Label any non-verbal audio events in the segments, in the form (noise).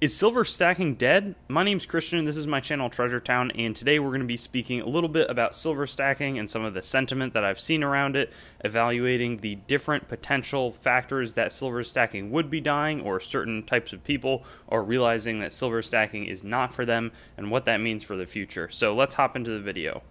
Is silver stacking dead? My name's Christian, this is my channel Treasure Town, and today we're going to be speaking a little bit about silver stacking and some of the sentiment that I've seen around it, evaluating the different potential factors that silver stacking would be dying or certain types of people are realizing that silver stacking is not for them and what that means for the future. So let's hop into the video.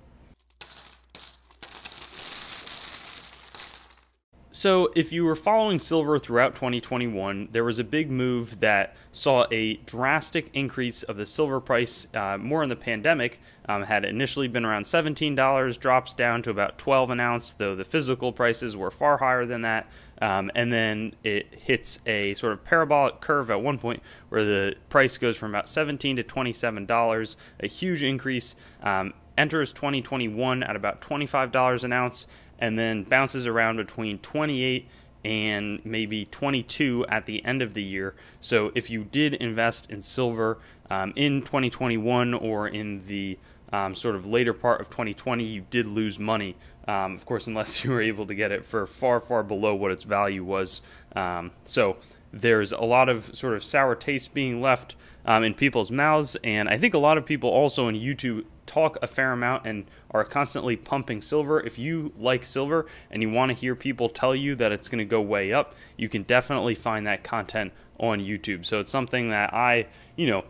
So, if you were following silver throughout 2021, there was a big move that saw a drastic increase of the silver price uh, more in the pandemic. Um, had initially been around $17, drops down to about 12 an ounce, though the physical prices were far higher than that. Um, and then it hits a sort of parabolic curve at one point where the price goes from about 17 to $27, a huge increase. Um, enters 2021 at about $25 an ounce and then bounces around between 28 and maybe 22 at the end of the year. So if you did invest in silver um, in 2021 or in the um, sort of later part of 2020, you did lose money. Um, of course, (laughs) unless you were able to get it for far, far below what its value was. Um, so there's a lot of sort of sour taste being left um, in people's mouths. And I think a lot of people also in YouTube talk a fair amount and are constantly pumping silver, if you like silver and you want to hear people tell you that it's going to go way up, you can definitely find that content on YouTube. So it's something that I, you know,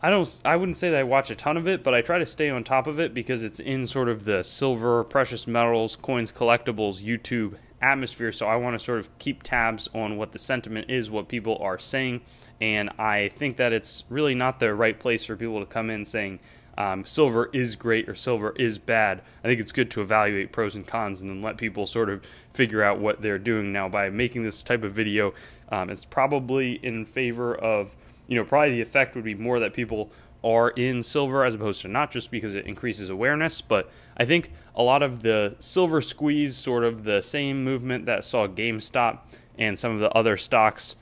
I don't I wouldn't say that I watch a ton of it, but I try to stay on top of it because it's in sort of the silver, precious metals, coins, collectibles, YouTube atmosphere. So I want to sort of keep tabs on what the sentiment is, what people are saying, and I think that it's really not the right place for people to come in saying um, silver is great or silver is bad. I think it's good to evaluate pros and cons and then let people sort of figure out what they're doing. Now, by making this type of video, um, it's probably in favor of, you know, probably the effect would be more that people are in silver as opposed to not just because it increases awareness, but I think a lot of the silver squeeze, sort of the same movement that saw GameStop and some of the other stocks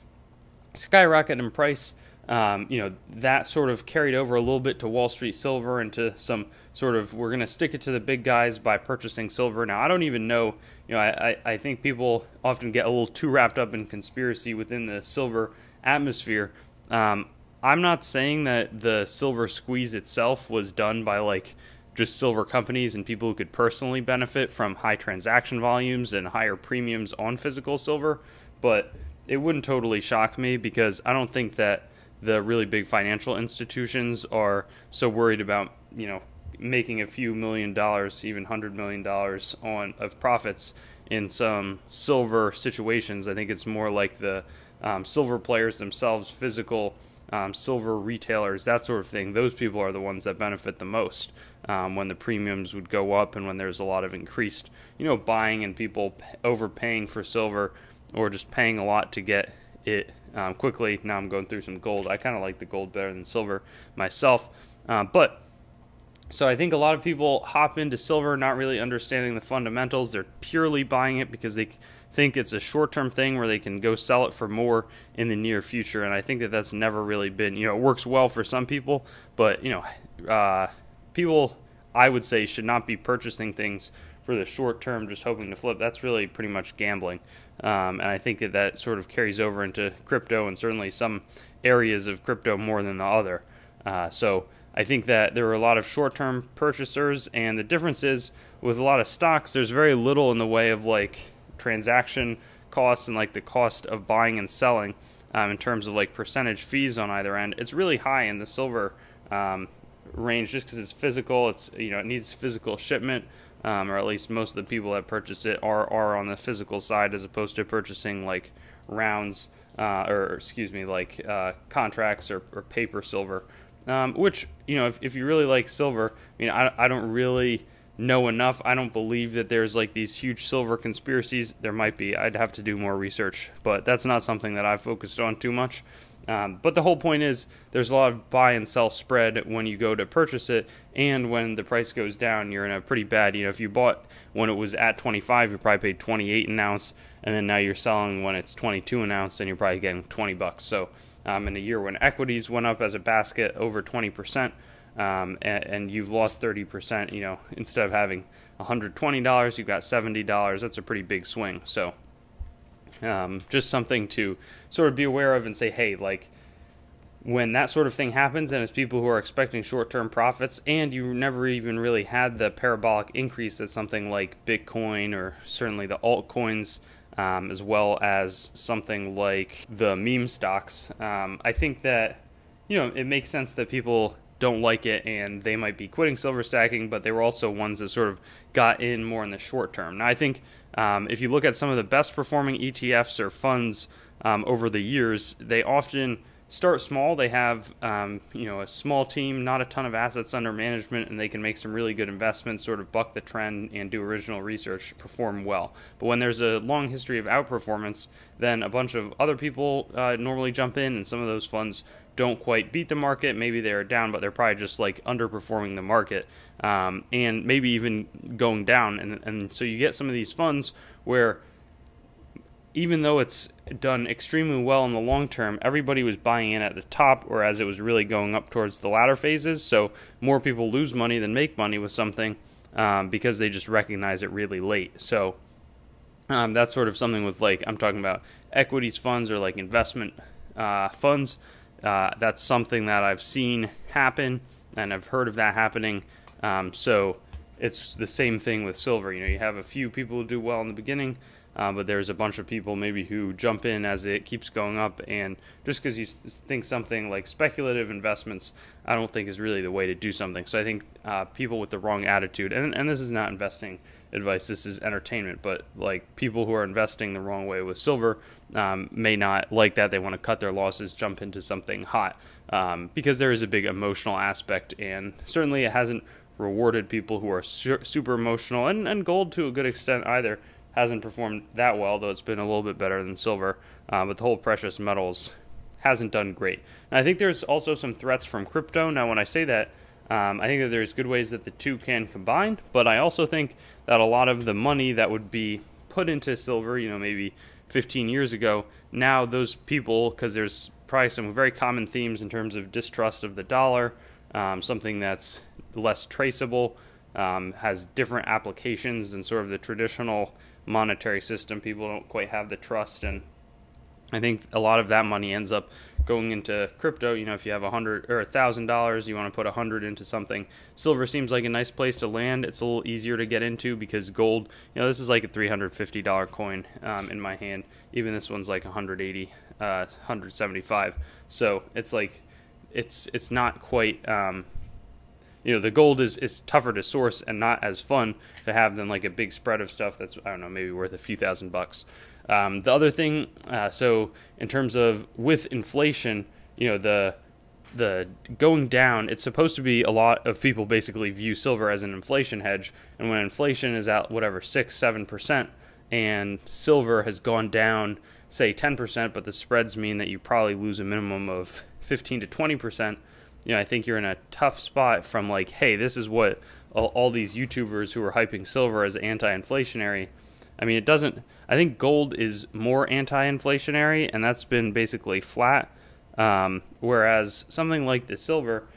skyrocket in price um, you know, that sort of carried over a little bit to Wall Street silver and to some sort of we're going to stick it to the big guys by purchasing silver. Now, I don't even know, you know, I, I think people often get a little too wrapped up in conspiracy within the silver atmosphere. Um, I'm not saying that the silver squeeze itself was done by like just silver companies and people who could personally benefit from high transaction volumes and higher premiums on physical silver, but it wouldn't totally shock me because I don't think that the really big financial institutions are so worried about you know making a few million dollars, even hundred million dollars on of profits in some silver situations. I think it's more like the um, silver players themselves, physical um, silver retailers, that sort of thing. Those people are the ones that benefit the most um, when the premiums would go up and when there's a lot of increased, you know, buying and people overpaying for silver or just paying a lot to get it um, quickly. Now I'm going through some gold. I kind of like the gold better than silver myself. Uh, but so I think a lot of people hop into silver not really understanding the fundamentals. They're purely buying it because they think it's a short-term thing where they can go sell it for more in the near future. And I think that that's never really been, you know, it works well for some people, but you know, uh, people I would say should not be purchasing things for the short term, just hoping to flip, that's really pretty much gambling. Um, and I think that that sort of carries over into crypto and certainly some areas of crypto more than the other. Uh, so I think that there are a lot of short term purchasers, and the difference is with a lot of stocks, there's very little in the way of like transaction costs and like the cost of buying and selling um, in terms of like percentage fees on either end. It's really high in the silver um, range just because it's physical. It's you know it needs physical shipment um, or at least most of the people that purchase it are are on the physical side as opposed to purchasing like rounds uh, or excuse me like uh, contracts or, or, paper silver um, which you know if, if you really like silver i mean i, I don't really know enough i don't believe that there's like these huge silver conspiracies there might be i'd have to do more research but that's not something that i've focused on too much um, but the whole point is there's a lot of buy and sell spread when you go to purchase it, and when the price goes down, you're in a pretty bad. You know, if you bought when it was at 25, you probably paid 28 an ounce, and then now you're selling when it's 22 an ounce, and you're probably getting 20 bucks. So um, in a year when equities went up as a basket over 20 percent, um, and, and, you've lost 30 percent, you know, instead of having $120, you've got $70. That's a pretty big swing. So um, just something to sort of be aware of and say, hey, like when that sort of thing happens and it's people who are expecting short-term profits and you never even really had the parabolic increase that something like bitcoin or certainly the altcoins um, as well as something like the meme stocks um, i think that you know it makes sense that people don't like it and they might be quitting silver stacking, but they were also ones that sort of got in more in the short term. Now, I think um, if you look at some of the best performing ETFs or funds um, over the years, they often start small. They have um, you know a small team, not a ton of assets under management, and they can make some really good investments, sort of buck the trend and do original research, perform well. But when there's a long history of outperformance, then a bunch of other people uh, normally jump in, and some of those funds don't quite beat the market. Maybe they are down, but they're probably just like underperforming the market, um, and maybe even going down. And and so you get some of these funds where even though it's done extremely well in the long term, everybody was buying in at the top or as it was really going up towards the latter phases. So more people lose money than make money with something um, because they just recognize it really late. So um, that's sort of something with like, I'm talking about equities funds or like investment uh, funds. Uh, that's something that I've seen happen and I've heard of that happening. Um, so it's the same thing with silver. You know, you have a few people who do well in the beginning uh, but there's a bunch of people maybe who jump in as it keeps going up. And just because you think something like speculative investments, I don't think is really the way to do something. So I think uh, people with the wrong attitude, and, and this is not investing advice, this is entertainment, but like people who are investing the wrong way with silver um, may not like that. They want to cut their losses, jump into something hot um, because there is a big emotional aspect. And certainly it hasn't rewarded people who are su super emotional and, and gold to a good extent either hasn't performed that well, though it's been a little bit better than silver. Uh, but the whole precious metals hasn't done great. And I think there's also some threats from crypto. Now, when I say that, um, I think that there's good ways that the two can combine, but I also think that a lot of the money that would be put into silver, you know, maybe 15 years ago, now those people, because there's probably some very common themes in terms of distrust of the dollar, um, something that's less traceable, um, has different applications than sort of the traditional monetary system. People don't quite have the trust, and I think a lot of that money ends up going into crypto. You know, if you have a hundred or a thousand dollars, you want to put a hundred into something. Silver seems like a nice place to land. It's a little easier to get into because gold. You know, this is like a three hundred fifty dollar coin um, in my hand. Even this one's like 180, uh, 175. So it's like it's it's not quite. Um, you know the gold is is tougher to source and not as fun to have than like a big spread of stuff that's I don't know maybe worth a few thousand bucks. Um, the other thing, uh, so in terms of with inflation, you know the the going down, it's supposed to be a lot of people basically view silver as an inflation hedge, and when inflation is at whatever six seven percent, and silver has gone down say 10%, but the spreads mean that you probably lose a minimum of 15 to 20 percent you know, I think you're in a tough spot from like, hey, this is what all, all these YouTubers who are hyping silver as anti-inflationary. I mean, it doesn't. I think gold is more anti-inflationary, and that's been basically flat. Um, whereas something like the silver,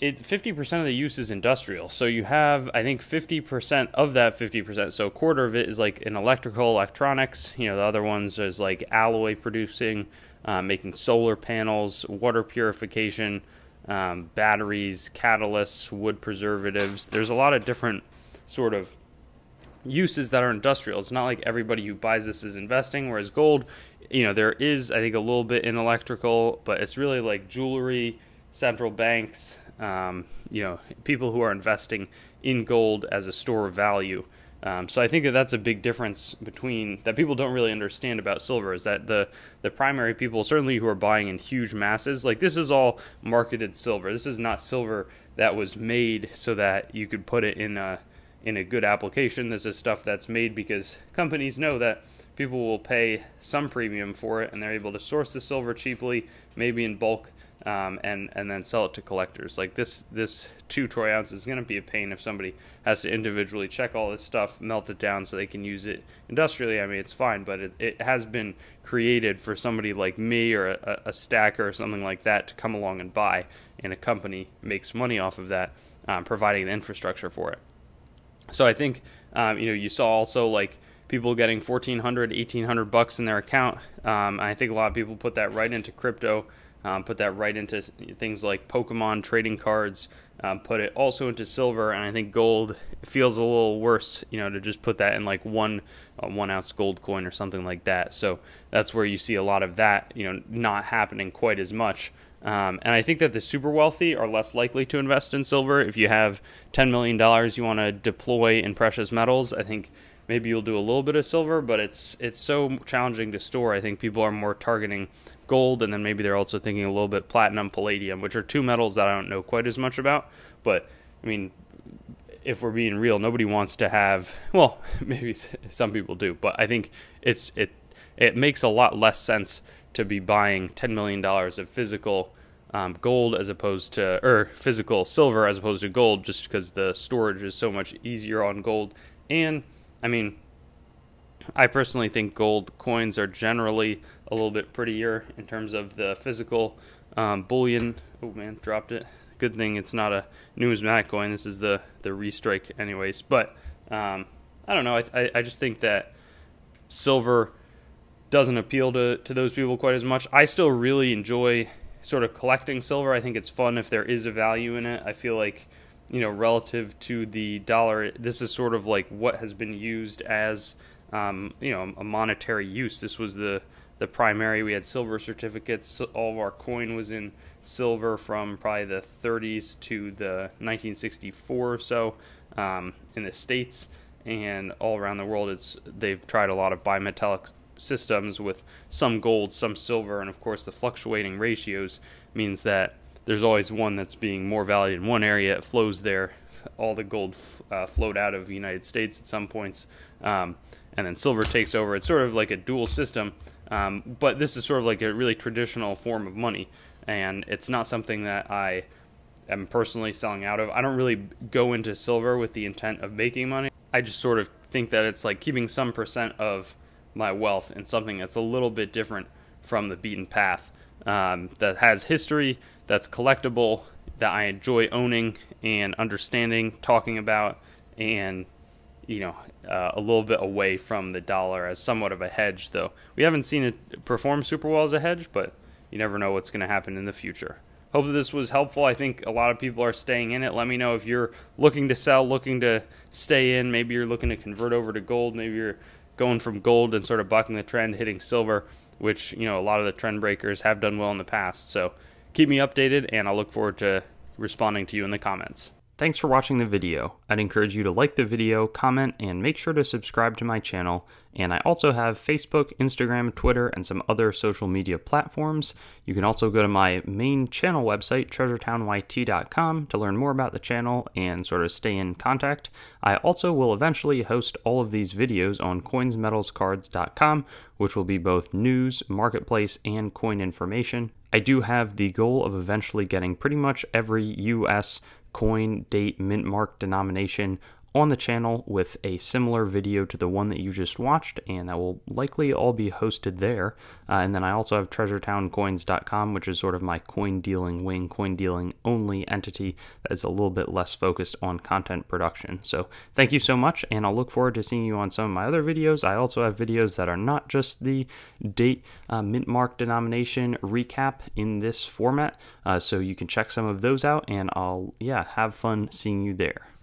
it 50% of the use is industrial. So you have I think 50% of that 50%. So a quarter of it is like in electrical electronics, you know, the other ones is like alloy producing, uh, making solar panels, water purification, um, batteries, catalysts, wood preservatives. There's a lot of different sort of uses that are industrial. It's not like everybody who buys this is investing, whereas gold, you know, there is, I think, a little bit in electrical, but it's really like jewelry, central banks, um, you know, people who are investing in gold as a store of value. Um, so I think that that's a big difference between that people don't really understand about silver is that the the primary people certainly who are buying in huge masses like this is all marketed silver. This is not silver that was made so that you could put it in a in a good application. This is stuff that's made because companies know that people will pay some premium for it and they're able to source the silver cheaply, maybe in bulk, um, and and then sell it to collectors. Like this this two troy ounce is going to be a pain if somebody has to individually check all this stuff, melt it down so they can use it industrially. I mean, it's fine, but it, it has been created for somebody like me or a, a stacker or something like that to come along and buy, and a company makes money off of that, um, providing the infrastructure for it. So I think um, you know you saw also like people getting 1400 1800 bucks in their account um, i think a lot of people put that right into crypto um, put that right into things like Pokemon trading cards, um, put it also into silver, and I think gold feels a little worse, you know, to just put that in like one uh, one ounce gold coin or something like that. So that's where you see a lot of that, you know, not happening quite as much. Um, and I think that the super wealthy are less likely to invest in silver. If you have $10 million you want to deploy in precious metals, I think maybe you'll do a little bit of silver, but it's it's so challenging to store. I think people are more targeting gold, and then maybe they're also thinking a little bit platinum, palladium, which are two metals that I don't know quite as much about. But I mean, if we're being real, nobody wants to have. (laughs) Well, (laughs) maybe some people do, but I think it's it it makes a lot less sense to be buying ten million dollars of physical. Um, gold as opposed to or physical silver as opposed to gold just because the storage is so much easier on gold and I mean, I personally think gold coins are generally a little bit prettier in terms of the physical um, bullion. Oh man, dropped it. Good thing it's not a numismatic coin. This is the the restrike, anyways. But um, I don't know. I, I I just think that silver doesn't appeal to to those people quite as much. I still really enjoy sort of collecting silver. I think it's fun if there is a value in it. I feel like you know, relative to the dollar, this is sort of like what has been used as, um, you know, a monetary use. This was the the primary. We had silver certificates. All of our coin was in silver from probably the 30s to the 1964 or so um, in the states and all around the world. It's they've tried a lot of bimetallic systems with some gold, some silver, and of course the fluctuating ratios means that there's always one that's being more valued in one area. It flows there. All the gold uh, flowed out of the United States at some points, um, and then silver takes over. It's sort of like a dual system, um, but this is sort of like a really traditional form of money, and it's not something that I am personally selling out of. I don't really go into silver with the intent of making money. I just sort of think that it's like keeping some percent of my wealth in something that's a little bit different from the beaten path um, that has history, that's collectible, that I enjoy owning and understanding, talking about, and you know, uh, a little bit away from the dollar as somewhat of a hedge, though. We haven't seen it perform super well as a hedge, but you never know what's going to happen in the future. Hope that this was helpful. I think a lot of people are staying in it. Let me know if you're looking to sell, looking to stay in. Maybe you're looking to convert over to gold. Maybe you're going from gold and sort of bucking the trend, hitting silver which you know a lot of the trend breakers have done well in the past. So keep me updated, and I'll look forward to responding to you in the comments. Thanks for watching the video. I'd encourage you to like the video, comment, and make sure to subscribe to my channel. And I also have Facebook, Instagram, Twitter, and some other social media platforms. You can also go to my main channel website, treasuretownYT.com, to learn more about the channel and sort of stay in contact. I also will eventually host all of these videos on coinsmetalscards.com, which will be both news, marketplace, and coin information. I do have the goal of eventually getting pretty much every US coin, date, mint mark, denomination, on the channel with a similar video to the one that you just watched, and that will likely all be hosted there. Uh, and then I also have treasuretowncoins.com, which is sort of my coin dealing wing, coin dealing only entity that is a little bit less focused on content production. So thank you so much, and I'll look forward to seeing you on some of my other videos. I also have videos that are not just the date uh, mint mark denomination recap in this format, uh, so you can check some of those out, and I'll, yeah, have fun seeing you there.